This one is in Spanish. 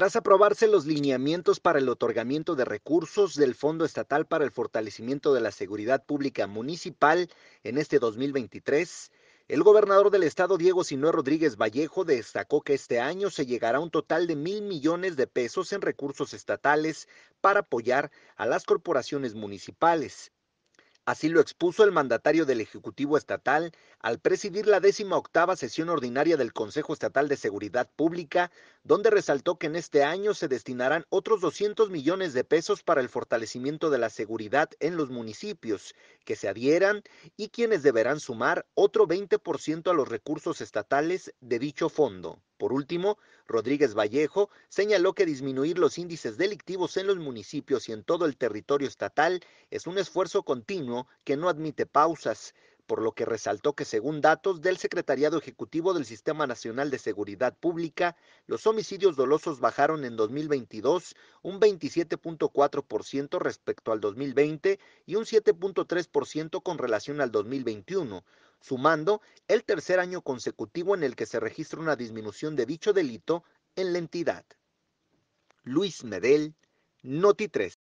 Tras aprobarse los lineamientos para el otorgamiento de recursos del Fondo Estatal para el Fortalecimiento de la Seguridad Pública Municipal en este 2023, el gobernador del estado, Diego Sinué Rodríguez Vallejo, destacó que este año se llegará a un total de mil millones de pesos en recursos estatales para apoyar a las corporaciones municipales. Así lo expuso el mandatario del Ejecutivo Estatal al presidir la décima octava sesión ordinaria del Consejo Estatal de Seguridad Pública, donde resaltó que en este año se destinarán otros 200 millones de pesos para el fortalecimiento de la seguridad en los municipios que se adhieran y quienes deberán sumar otro 20% a los recursos estatales de dicho fondo. Por último, Rodríguez Vallejo señaló que disminuir los índices delictivos en los municipios y en todo el territorio estatal es un esfuerzo continuo que no admite pausas por lo que resaltó que según datos del Secretariado Ejecutivo del Sistema Nacional de Seguridad Pública, los homicidios dolosos bajaron en 2022 un 27.4% respecto al 2020 y un 7.3% con relación al 2021, sumando el tercer año consecutivo en el que se registra una disminución de dicho delito en la entidad. Luis Medel, Noti 3.